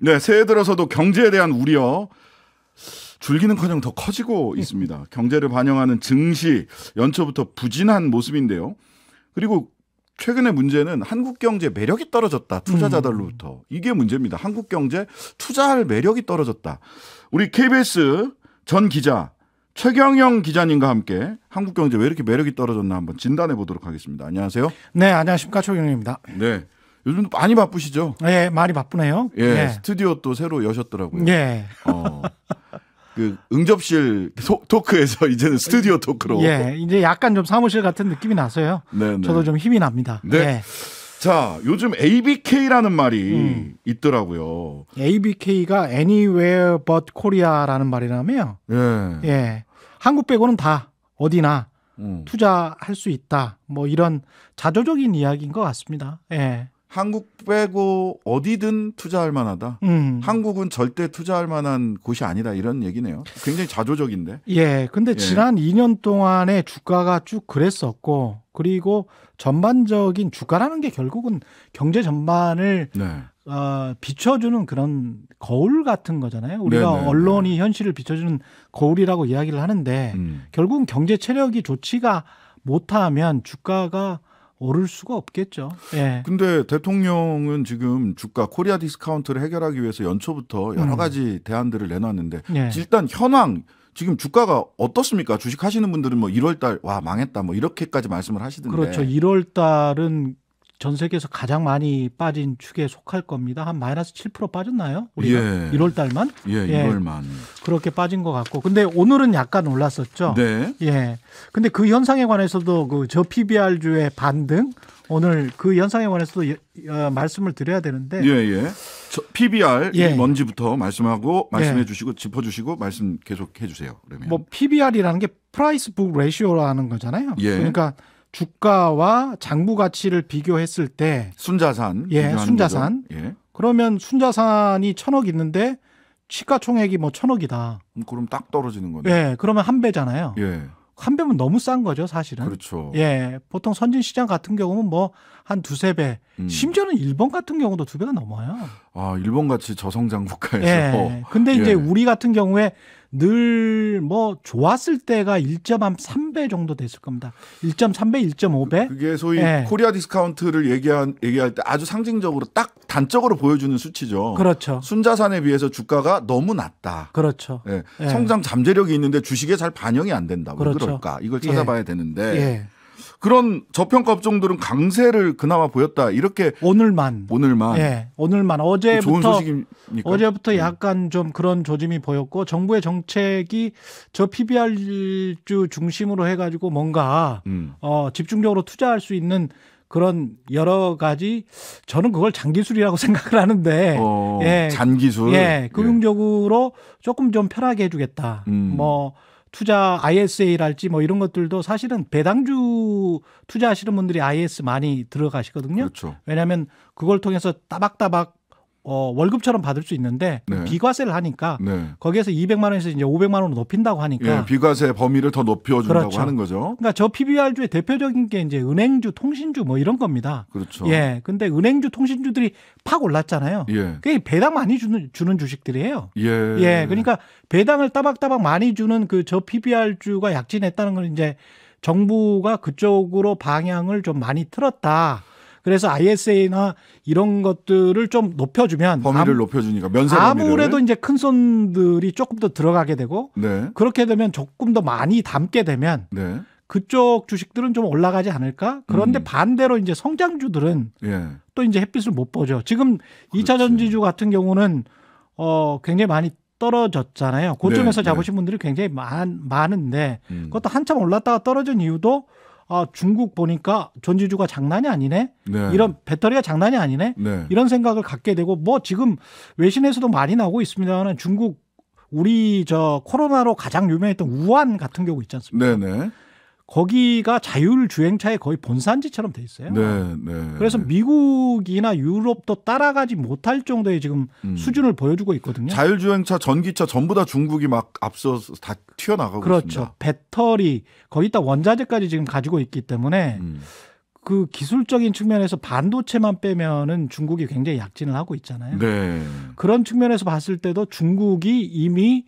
네, 새해 들어서도 경제에 대한 우려 줄기는커녕 더 커지고 있습니다. 경제를 반영하는 증시 연초부터 부진한 모습인데요. 그리고 최근의 문제는 한국 경제 매력이 떨어졌다. 투자자들로부터. 음. 이게 문제입니다. 한국 경제 투자할 매력이 떨어졌다. 우리 KBS 전 기자 최경영 기자님과 함께 한국 경제 왜 이렇게 매력이 떨어졌나 한번 진단해 보도록 하겠습니다. 안녕하세요. 네, 안녕하십니까. 최경영입니다. 네. 요즘 도 많이 바쁘시죠? 예, 많이 바쁘네요. 예, 예. 스튜디오 또 새로 여셨더라고요. 예. 어. 그 응접실 토크에서 이제는 스튜디오 토크로. 예, 이제 약간 좀 사무실 같은 느낌이 나서요. 네, 저도 좀 힘이 납니다. 네. 예. 자, 요즘 ABK라는 말이 음. 있더라고요. ABK가 Anywhere But Korea라는 말이라며. 예. 예. 한국 빼고는 다 어디나 음. 투자할 수 있다. 뭐 이런 자조적인 이야기인 것 같습니다. 예. 한국 빼고 어디든 투자할 만하다. 음. 한국은 절대 투자할 만한 곳이 아니다 이런 얘기네요. 굉장히 자조적인데. 예. 근데 예. 지난 2년 동안의 주가가 쭉 그랬었고 그리고 전반적인 주가라는 게 결국은 경제 전반을 네. 어, 비춰주는 그런 거울 같은 거잖아요. 우리가 네네. 네, 언론이 네. 현실을 비춰주는 거울이라고 이야기를 하는데 음. 결국은 경제 체력이 좋지가 못하면 주가가 오를 수가 없겠죠. 예. 근데 대통령은 지금 주가 코리아 디스카운트를 해결하기 위해서 연초부터 여러 음. 가지 음. 대안들을 내놨는데 예. 일단 현황 지금 주가가 어떻습니까? 주식 하시는 분들은 뭐 1월 달와 망했다 뭐 이렇게까지 말씀을 하시던데. 그렇죠. 1월 달은 전 세계에서 가장 많이 빠진 축에 속할 겁니다. 한 마이너스 7% 빠졌나요? 우리가 예. 1월 달만? 예, 예, 1월만. 그렇게 빠진 것 같고. 근데 오늘은 약간 올랐었죠. 네. 예. 근데 그 현상에 관해서도 그 저 PBR 주의 반등 오늘 그 현상에 관해서도 여, 여, 말씀을 드려야 되는데. 예, 예. 저 PBR 예. 뭔지부터 말씀하고 예. 말씀해 예. 주시고 짚어 주시고 말씀 계속 해 주세요. 그러면. 뭐 PBR이라는 게 프라이스 북 레시오라는 거잖아요. 예. 그러니까 주가와 장부 가치를 비교했을 때 순자산 예, 순자산. 예. 그러면 순자산이 천억 있는데 시가총액이 뭐 천억이다. 음, 그럼 딱 떨어지는 거네. 예, 그러면 한 배잖아요. 예. 한 배면 너무 싼 거죠, 사실은. 그렇죠. 예. 보통 선진 시장 같은 경우는 뭐 한 두세 배, 음. 심지어는 일본 같은 경우도 두 배가 넘어요. 아, 일본 같이 저성장 국가에서. 예. 근데 예. 이제 예. 우리 같은 경우에 늘뭐 좋았을 때가 1.3배 정도 됐을 겁니다. 1.3배, 1.5배. 그게 소위 네. 코리아 디스카운트를 얘기한 얘기할 때 아주 상징적으로 딱 단적으로 보여주는 수치죠. 그렇죠. 순자산에 비해서 주가가 너무 낮다. 그렇죠. 네. 예. 성장 잠재력이 있는데 주식에 잘 반영이 안 된다. 그렇죠. 왜 그럴까? 이걸 예. 찾아봐야 예. 되는데. 예. 그런 저평가 업종들은 강세를 그나마 보였다. 이렇게 오늘만 오늘만 예, 오늘만 어제부터 어제부터 네. 약간 좀 그런 조짐이 보였고 정부의 정책이 저 PBR주 중심으로 해 가지고 뭔가 음. 어 집중적으로 투자할 수 있는 그런 여러 가지 저는 그걸 잔기술이라고 생각을 하는데 어, 예, 잔기술 예, 예. 금융적으로 예. 조금 좀 편하게 해주겠다 음. 뭐 투자 ISA랄지 뭐 이런 것들도 사실은 배당주 투자하시는 분들이 IS 많이 들어가시거든요. 그렇죠. 왜냐하면 그걸 통해서 따박따박 어, 월급처럼 받을 수 있는데 네. 비과세를 하니까 네. 거기에서 200만 원에서 이제 500만 원으로 높인다고 하니까 예, 비과세 범위를 더 높여준다고 그렇죠. 하는 거죠. 그러니까 저 PBR주의 대표적인 게 이제 은행주, 통신주 뭐 이런 겁니다. 그렇죠. 예, 근데 은행주, 통신주들이 팍 올랐잖아요. 예. 그게 배당 많이 주는 주는 주식들이에요. 예. 예, 그러니까 배당을 따박따박 많이 주는 그 저 PBR주가 약진했다는 건 이제 정부가 그쪽으로 방향을 좀 많이 틀었다. 그래서 ISA나 이런 것들을 좀 높여주면 범위를 암, 높여주니까 면세 아무래도 범 이제 큰 손들이 조금 더 들어가게 되고 네. 그렇게 되면 조금 더 많이 담게 되면 네. 그쪽 주식들은 좀 올라가지 않을까? 그런데 음. 반대로 이제 성장주들은 예. 또 이제 햇빛을 못 보죠. 지금 이차 전지주 같은 경우는 어 굉장히 많이 떨어졌잖아요. 고점에서 네, 네, 잡으신 네. 분들이 굉장히 많, 많은데 음. 그것도 한참 올랐다가 떨어진 이유도 아 중국 보니까 전지주가 장난이 아니네. 네. 이런 배터리가 장난이 아니네. 네. 이런 생각을 갖게 되고 뭐 지금 외신에서도 많이 나오고 있습니다만 중국 우리 저 코로나로 가장 유명했던 우한 같은 경우 있지 않습니까? 네네. 거기가 자율주행차의 거의 본산지처럼 돼 있어요. 네, 네. 그래서 미국이나 유럽도 따라가지 못할 정도의 지금 음. 수준을 보여주고 있거든요. 자율주행차, 전기차 전부 다 중국이 막 앞서서 다 튀어나가고 그렇죠. 있습니다. 배터리, 거의다 원자재까지 지금 가지고 있기 때문에 음. 그 기술적인 측면에서 반도체만 빼면은 중국이 굉장히 약진을 하고 있잖아요. 네. 그런 측면에서 봤을 때도 중국이 이미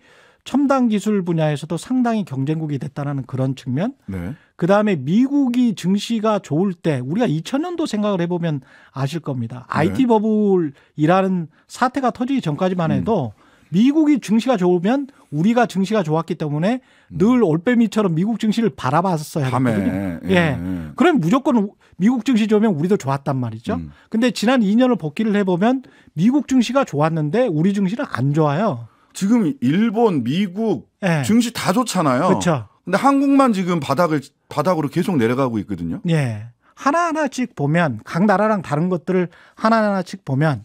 첨단 기술 분야에서도 상당히 경쟁국이 됐다라는 그런 측면. 네. 그 다음에 미국이 증시가 좋을 때 우리가 2000년도 생각을 해보면 아실 겁니다. 네. IT 버블이라는 사태가 터지기 전까지만 해도 음. 미국이 증시가 좋으면 우리가 증시가 좋았기 때문에 음. 늘 올빼미처럼 미국 증시를 바라봤어야 했거든요. 예, 예. 예. 그럼 무조건 미국 증시 좋으면 우리도 좋았단 말이죠. 음. 근데 지난 2년을 복귀를 해보면 미국 증시가 좋았는데 우리 증시는 안 좋아요. 지금 일본, 미국 예. 증시 다 좋잖아요. 그렇죠. 근데 한국만 지금 바닥을 바닥으로 계속 내려가고 있거든요. 예. 하나하나씩 보면 각 나라랑 다른 것들을 하나하나씩 보면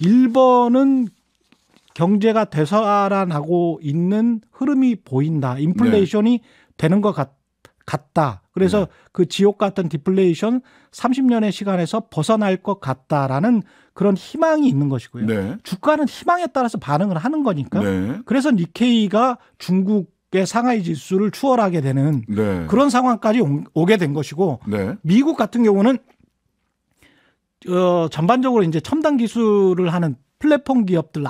일본은 경제가 되살아나고 있는 흐름이 보인다. 인플레이션이 네. 되는 것 같다. 같다. 그래서 네. 그 지옥 같은 디플레이션 30년의 시간에서 벗어날 것 같다라는 그런 희망이 있는 것이고요. 네. 주가는 희망에 따라서 반응을 하는 거니까. 네. 그래서 니케이가 중국의 상하이 지수를 추월하게 되는 네. 그런 상황까지 오게 된 것이고 네. 미국 같은 경우는 어, 전반적으로 이제 첨단 기술을 하는 플랫폼 기업들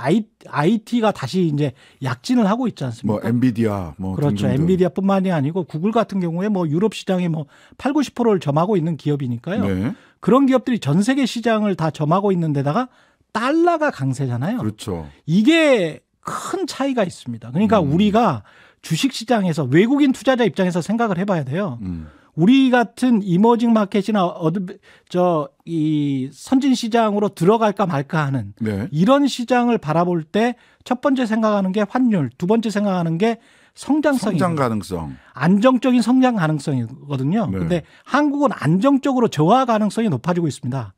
IT가 다시 이제 약진을 하고 있지 않습니까? 뭐 엔비디아 뭐 그렇죠. 등등등. 엔비디아뿐만이 아니고 구글 같은 경우에 뭐 유럽 시장에뭐 8, 90%를 점하고 있는 기업이니까요. 네. 그런 기업들이 전 세계 시장을 다 점하고 있는 데다가 달러가 강세잖아요. 그렇죠. 이게 큰 차이가 있습니다. 그러니까 음. 우리가 주식 시장에서 외국인 투자자 입장에서 생각을 해 봐야 돼요. 음. 우리 같은 이머징 마켓이나 어드 저이 선진 시장으로 들어갈까 말까 하는 네. 이런 시장을 바라볼 때 첫 번째 생각하는 게 환율, 두 번째 생각하는 게 성장성 성장 가능성 안정적인 성장 가능성이거든요. 네. 근데 한국은 안정적으로 저하 가능성이 높아지고 있습니다.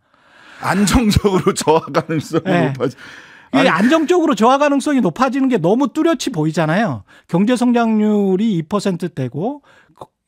안정적으로 저하 가능성이 네. 높아지. 이게 안정적으로 저하 가능성이 높아지는 게 너무 뚜렷이 보이잖아요. 경제 성장률이 2%대고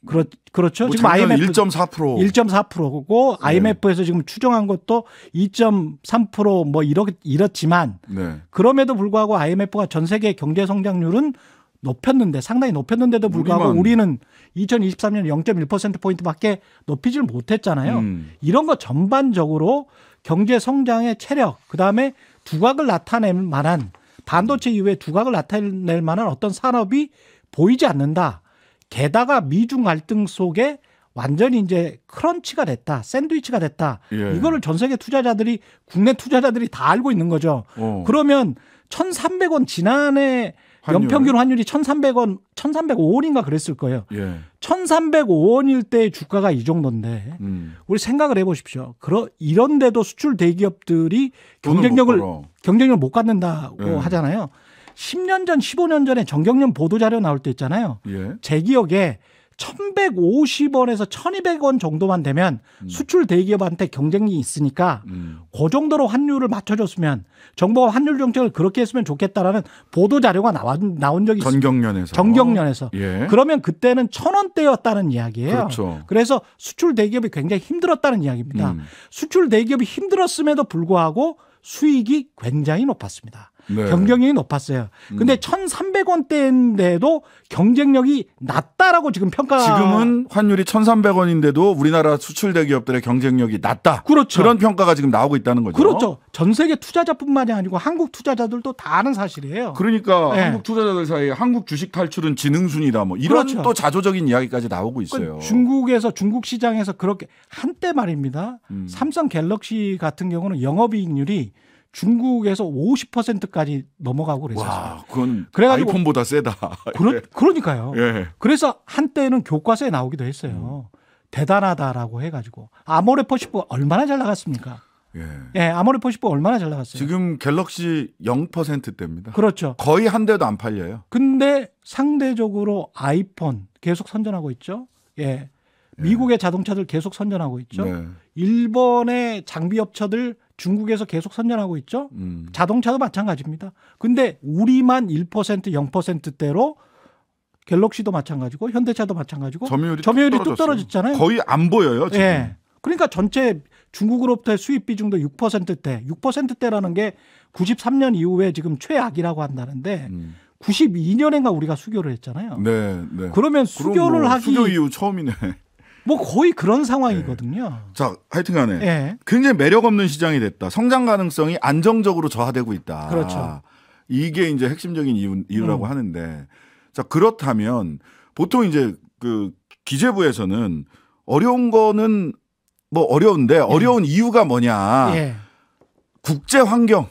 그렇 그렇죠. 뭐 지금 IMF 1.4% 1.4%고 네. IMF에서 지금 추정한 것도 2.3%뭐 이렇 이렇지만 네. 그럼에도 불구하고 IMF가 전 세계 경제 성장률은 높였는데 상당히 높였는데도 불구하고 우리만. 우리는 2023년 0.1% 포인트밖에 높이질 못했잖아요. 음. 이런 거 전반적으로 경제 성장의 체력 그다음에 두각을 나타낼 만한 반도체 이후에 두각을 나타낼 만한 어떤 산업이 보이지 않는다. 게다가 미중 갈등 속에 완전히 이제 크런치가 됐다, 샌드위치가 됐다. 예. 이거를 전 세계 투자자들이 국내 투자자들이 다 알고 있는 거죠. 어. 그러면 1,300원 지난해 연평균 환율이 1,300원, 1,305원인가 그랬을 거예요. 예. 1,305원일 때 주가가 이 정도인데 음. 우리 생각을 해 보십시오. 그러 이런데도 수출 대기업들이 경쟁력을 경쟁력을 못 갖는다고 예. 하잖아요. 10년 전, 15년 전에 정경련 보도자료 나올 때 있잖아요. 예. 제 기억에 1150원에서 1200원 정도만 되면 음. 수출 대기업한테 경쟁이 있으니까 음. 그 정도로 환율을 맞춰줬으면 정부가 환율 정책을 그렇게 했으면 좋겠다라는 보도 자료가 나와, 나온 적이 있습니다. 전경련에서. 전경련에서. 예. 그러면 그때는 천원대였다는 이야기예요. 그렇죠. 그래서 수출 대기업이 굉장히 힘들었다는 이야기입니다. 음. 수출 대기업이 힘들었음에도 불구하고 수익이 굉장히 높았습니다. 네. 변경이 높았어요. 근데 음. 1,300원대인데도 경쟁력이 낮다라고 지금 평가. 지금은 환율이 1,300원인데도 우리나라 수출 대기업들의 경쟁력이 낮다. 그렇죠. 그런 평가가 지금 나오고 있다는 거죠. 그렇죠. 전 세계 투자자뿐만이 아니고 한국 투자자들도 다 아는 사실이에요. 그러니까 네. 한국 투자자들 사이에 한국 주식 탈출은 지능순이다. 뭐 이런 그렇죠. 또 자조적인 이야기까지 나오고 그러니까 있어요. 중국에서 중국 시장에서 그렇게 한때 말입니다. 음. 삼성 갤럭시 같은 경우는 영업이익률이 중국에서 50%까지 넘어가고 그랬었어요. 와, 그건 그래가지고 아이폰보다 세다. 그러, 예. 그러니까요. 예. 그래서 한때는 교과서에 나오기도 했어요. 음. 대단하다라고 해가지고 아모레퍼시프 얼마나 잘 나갔습니까? 예. 예 아모레퍼시프 얼마나 잘 나갔어요? 지금 갤럭시 0%대입니다. 그렇죠. 거의 한 대도 안 팔려요. 근데 상대적으로 아이폰 계속 선전하고 있죠. 예. 미국의 자동차들 계속 선전하고 있죠. 네. 일본의 장비 업체들 중국에서 계속 선전하고 있죠. 음. 자동차도 마찬가지입니다. 근데 우리만 1% 0%대로 갤럭시도 마찬가지고 현대차도 마찬가지고 점유율이, 점유율이 뚝, 뚝, 떨어졌잖아요. 거의 안 보여요. 지금. 예. 그러니까 전체 중국으로부터의 수입 비중도 6%대, 6%대라는 게 93년 이후에 지금 최악이라고 한다는데 음. 92년인가 우리가 수교를 했잖아요. 네, 네. 그러면 뭐 수교를 뭐, 하기 수교 이후 처음이네. 뭐 거의 그런 네. 상황이거든요. 네. 자, 하여튼간에 네. 예. 굉장히 매력 없는 시장이 됐다. 성장 가능성이 안정적으로 저하되고 있다. 그렇죠. 이게 이제 핵심적인 이유, 라고 음. 하는데 자 그렇다면 보통 이제 그 기재부에서는 어려운 거는 뭐 어려운데 예. 어려운 이유가 뭐냐 예. 국제 환경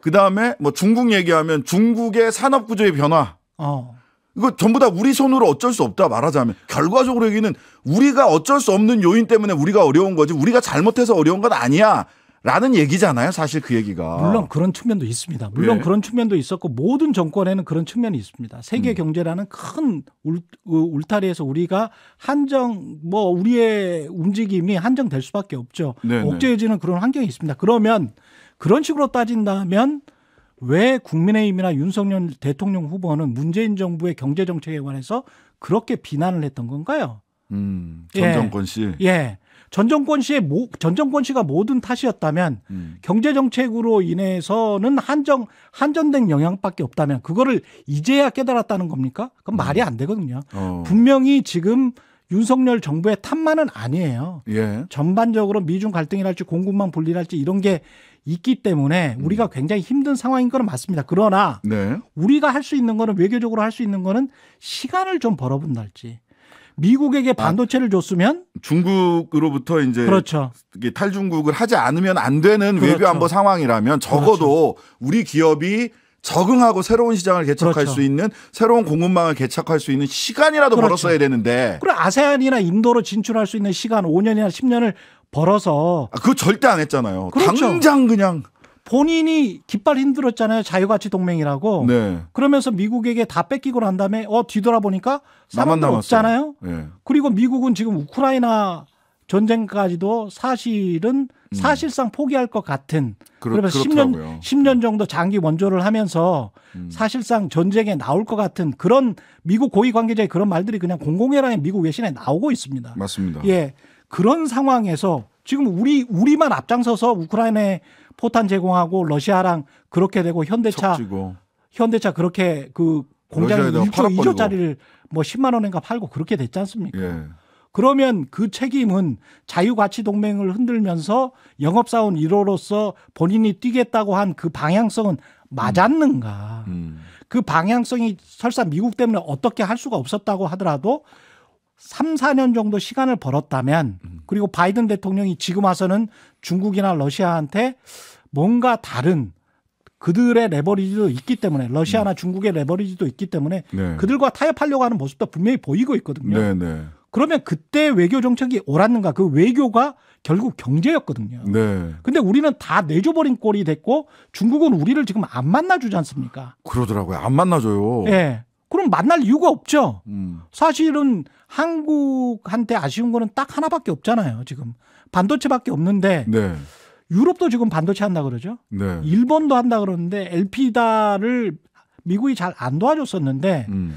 그 다음에 뭐 중국 얘기하면 중국의 산업 구조의 변화 어. 이거 전부 다 우리 손으로 어쩔 수 없다 말하자면 결과적으로 여기는 우리가 어쩔 수 없는 요인 때문에 우리가 어려운 거지 우리가 잘못해서 어려운 건 아니야. 라는 얘기잖아요, 사실 그 얘기가. 물론 그런 측면도 있습니다. 물론 예. 그런 측면도 있었고 모든 정권에는 그런 측면이 있습니다. 세계 음. 경제라는 큰 울, 그 울타리에서 우리가 한정 뭐 우리의 움직임이 한정될 수밖에 없죠. 네네. 네. 억제해지는 그런 환경이 있습니다. 그러면 그런 식으로 따진다면 왜 국민의힘이나 윤석열 대통령 후보는 문재인 정부의 경제 정책에 관해서 그렇게 비난을 했던 건가요? 음, 예. 전 정권 씨. 예. 전 정권 씨의 모, 전 정권 씨가 모든 탓이었다면 음. 경제 정책으로 인해서는 한정 한전된 영향밖에 없다면 그거를 이제야 깨달았다는 겁니까? 그건 음. 말이 안 되거든요. 어. 분명히 지금 윤석열 정부의 탓만은 아니에요. 예. 전반적으로 미중 갈등이랄지 공급만 분리랄지 이런 게 있기 때문에 음. 우리가 굉장히 힘든 상황인 건 맞습니다. 그러나 네. 우리가 할 수 있는 거는 외교적으로 할 수 있는 거는 시간을 좀 벌어본달지 미국에게 아. 반도체를 아, 줬으면 중국으로부터 이제 그렇죠. 탈중국을 하지 않으면 안 되는 그렇죠. 외교 안보 상황이라면 적어도 그렇죠. 우리 기업이 적응하고 새로운 시장을 개척할 그렇죠. 수 있는 새로운 공급망을 개척할 수 있는 시간이라도 그렇죠. 벌었어야 되는데. 그럼 아세안이나 인도로 진출할 수 있는 시간 5년이나 10년을 벌어서 아, 그거 절대 안 했잖아요. 그렇죠. 당장 그냥 본인이 깃발 힘들었잖아요. 자유가치 동맹이라고. 네. 그러면서 미국에게 다 뺏기고 난 다음에 어 뒤돌아보니까 사람들 없잖아요. 네. 그리고 미국은 지금 우크라이나 전쟁까지도 사실은 음. 사실상 포기할 것 같은 그 그러면서 10년, 10년 정도 장기 원조를 하면서 음. 사실상 전쟁에 나올 것 같은 그런 미국 고위 관계자의 그런 말들이 그냥 공공연하게 미국 외신에 나오고 있습니다. 맞습니다. 예. 그런 상황에서 지금 우리 우리만 앞장서서 우크라이나에 포탄 제공하고 러시아랑 그렇게 되고 현대차 척지고. 현대차 그렇게 그 공장에 1조 2조짜리를 뭐 10만 원인가 팔고 그렇게 됐지 않습니까? 예. 그러면 그 책임은 자유가치동맹을 흔들면서 영업사원 1호로서 본인이 뛰겠다고 한 그 방향성은 맞았는가. 음. 음. 그 방향성이 설사 미국 때문에 어떻게 할 수가 없었다고 하더라도 3, 4년 정도 시간을 벌었다면 음. 그리고 바이든 대통령이 지금 와서는 중국이나 러시아한테 뭔가 다른 그들의 레버리지도 있기 때문에 러시아나 음. 중국의 레버리지도 있기 때문에 네. 그들과 타협하려고 하는 모습도 분명히 보이고 있거든요. 네, 네. 그러면 그때 외교 정책이 옳았는가? 그 외교가 결국 경제였거든요. 네. 근데 우리는 다 내줘버린 꼴이 됐고 중국은 우리를 지금 안 만나주지 않습니까? 그러더라고요. 안 만나줘요. 예. 네. 그럼 만날 이유가 없죠. 음. 사실은 한국한테 아쉬운 거는 딱 하나밖에 없잖아요. 지금 반도체밖에 없는데 네. 유럽도 지금 반도체 한다 그러죠. 네. 일본도 한다 그러는데 엘피다를 미국이 잘 안 도와줬었는데 음.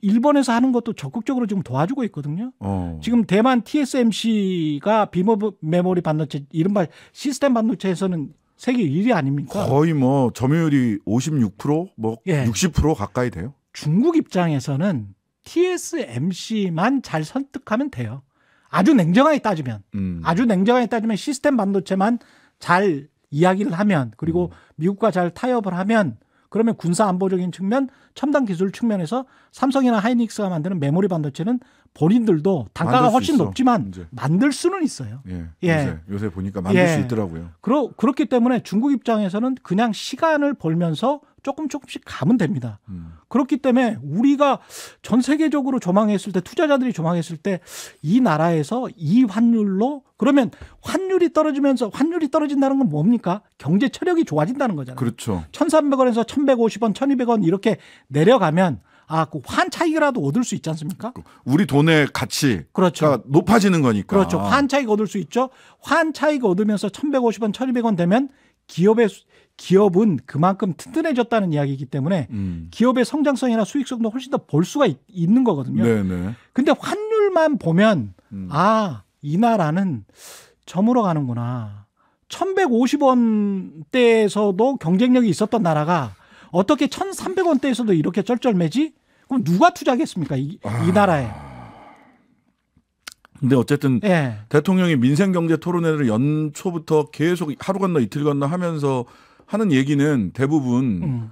일본에서 하는 것도 적극적으로 지금 도와주고 있거든요. 어. 지금 대만 TSMC가 비모 메모리 반도체 이른바 시스템 반도체에서는 세계 1위 아닙니까? 거의 뭐 점유율이 56%뭐 60% 예. 가까이 돼요. 중국 입장에서는 TSMC만 잘 선택하면 돼요. 아주 냉정하게 따지면 음. 아주 냉정하게 따지면 시스템 반도체만 잘 이야기를 하면 그리고 음. 미국과 잘 타협을 하면 그러면 군사 안보적인 측면, 첨단 기술 측면에서 삼성이나 하이닉스가 만드는 메모리 반도체는 본인들도 단가가 훨씬 있어. 높지만 이제. 만들 수는 있어요. 예, 예. 요새, 요새, 보니까 만들 예. 수 있더라고요. 그러, 그렇기 때문에 중국 입장에서는 그냥 시간을 벌면서 조금 조금씩 가면 됩니다. 음. 그렇기 때문에 우리가 전 세계적으로 조망했을 때 투자자들이 조망했을 때 이 나라에서 이 환율로 그러면 환율이 떨어지면서 환율이 떨어진다는 건 뭡니까? 경제 체력이 좋아진다는 거잖아요. 그렇죠. 1,300원에서 1,150원, 1,200원 이렇게 내려가면 아, 그환 차익이라도 얻을 수 있지 않습니까? 그 우리 돈의 가치. 그렇죠. 높아지는 거니까. 그렇죠. 환 차익 얻을 수 있죠. 환 차익 얻으면서 1,150원, 1,200원 되면 기업의 기업은 그만큼 튼튼해졌다는 이야기이기 때문에 음. 기업의 성장성이나 수익성도 훨씬 더 볼 수가 있, 는 거거든요. 네네. 네. 근데 환율만 보면 음. 아, 이 나라는 저물어 가는구나. 1150원대에서도 경쟁력이 있었던 나라가 어떻게 1300원대에서도 이렇게 쩔쩔매지? 그럼 누가 투자하겠습니까? 이, 아... 이 나라에. 근데 어쨌든 예. 대통령이 민생 경제 토론회를 연초부터 계속 하루 건너 이틀 건너 하면서 하는 얘기는 대부분 음.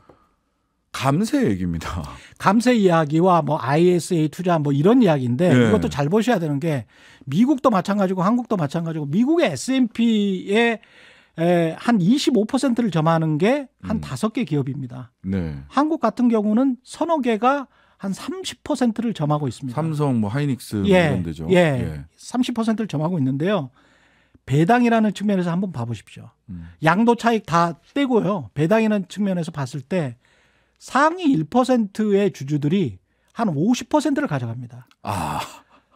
감세 얘기입니다. 감세 이야기와 뭐 ISA 투자 뭐 이런 이야기인데 네. 이것도 잘 보셔야 되는 게 미국도 마찬가지고 한국도 마찬가지고 미국의 s p 에한 25%를 점하는 게한 음. 다섯 음. 개 기업입니다. 네. 한국 같은 경우는 서너 개가 한 30%를 점하고 있습니다. 삼성, 뭐 하이닉스 뭐 예, 이런 데죠. 예, 예. 30%를 점하고 있는데요. 배당이라는 측면에서 한번 봐보십시오. 음. 양도 차익 다 떼고요. 배당이라는 측면에서 봤을 때 상위 1%의 주주들이 한 50%를 가져갑니다. 아.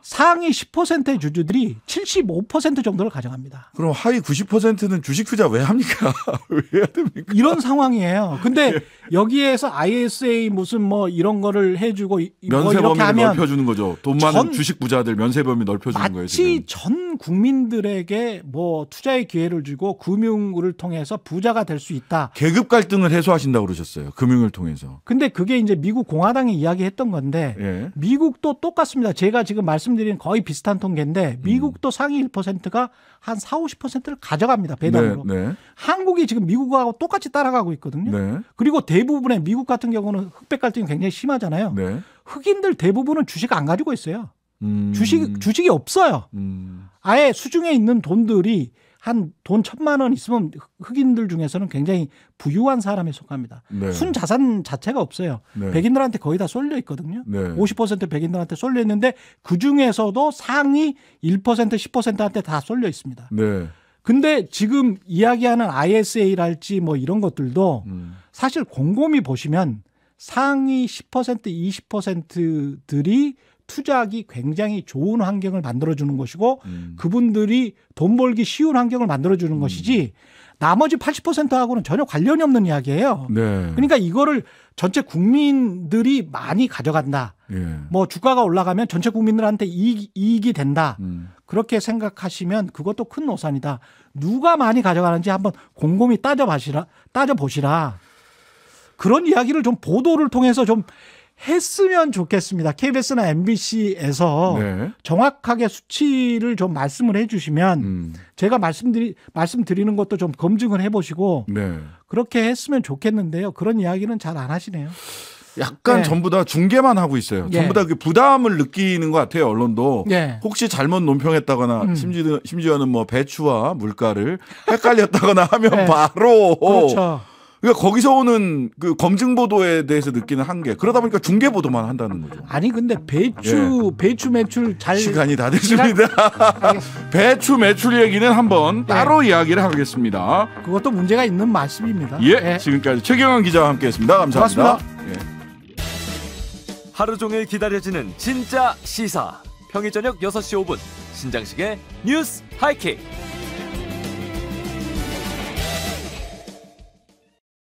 상위 10%의 주주들이 75% 정도를 가져갑니다. 그럼 하위 90%는 주식 투자 왜 합니까? 왜 해야 됩니까? 이런 상황이에요. 근데 예. 여기에서 ISA 무슨 뭐 이런 거를 해주고 뭐 면세범위뭐 넓혀주는 거죠. 돈 많은 주식 부자들 면세범위 넓혀주는 거예요. 마치 전 국민들에게 뭐 투자의 기회를 주고 금융을 통해서 부자가 될 수 있다. 계급 갈등을 해소하신다 그러셨어요. 금융을 통해서. 근데 그게 이제 미국 공화당이 이야기했던 건데 예. 미국도 똑같습니다. 제가 지금 말씀 말씀드린 거의 비슷한 통계인데 미국도 음. 상위 1%가 한 4, 50%를 가져갑니다. 배당으로. 네, 네. 한국이 지금 미국하고 똑같이 따라가고 있거든요. 네. 그리고 대부분의 미국 같은 경우는 흑백 갈등이 굉장히 심하잖아요. 네. 흑인들 대부분은 주식 안 가지고 있어요. 음. 주식 주식이 없어요. 음. 아예 수중에 있는 돈들이 한돈 천만 원 있으면 흑인들 중에서는 굉장히 부유한 사람에 속합니다. 네. 순 자산 자체가 없어요. 네. 백인들한테 거의 다 쏠려 있거든요. 네. 50% 백인들한테 쏠려 있는데 그 중에서도 상위 1% 10%한테 다 쏠려 있습니다. 네. 근데 지금 이야기하는 ISA랄지 뭐 이런 것들도 음. 사실 곰곰이 보시면 상위 10% 20%들이 투자하기 굉장히 좋은 환경을 만들어주는 것이고 음. 그분들이 돈 벌기 쉬운 환경을 만들어주는 음. 것이지 나머지 80%하고는 전혀 관련이 없는 이야기예요. 네. 그러니까 이거를 전체 국민들이 많이 가져간다. 예. 뭐 주가가 올라가면 전체 국민들한테 이익, 이익이 된다. 음. 그렇게 생각하시면 그것도 큰노산이다 누가 많이 가져가는지 한번 곰곰이 따져봐시라 따져보시라. 그런 이야기를 좀 보도를 통해서 좀 했으면 좋겠습니다. KBS나 MBC에서 네. 정확하게 수치를 좀 말씀을 해주시면 음. 제가 말씀드리 말씀드리는 것도 좀 검증을 해보시고 네. 그렇게 했으면 좋겠는데요. 그런 이야기는 잘 안 하시네요. 약간 네. 전부 다 중계만 하고 있어요. 예. 전부 다그 부담을 느끼는 것 같아요. 언론도 예. 혹시 잘못 논평했다거나 음. 심지어, 심지어는 뭐 배추와 물가를 헷갈렸다거나 하면 네. 바로 그렇죠. 그러니까 거기서 오는 그 검증 보도에 대해서 느끼는 한계. 그러다 보니까 중계 보도만 한다는 거죠. 아니 근데 배추 예. 배추 매출 잘 시간이 다 됐습니다. 시간... 배추 매출 얘기는 한번 네. 따로 예. 이야기를 하겠습니다. 그것도 문제가 있는 말씀입니다. 예, 예. 지금까지 최경환 기자와 함께했습니다. 감사합니다. 예. 하루 종일 기다려지는 진짜 시사. 평일 저녁 6시 5분 신장식의 뉴스 하이킥.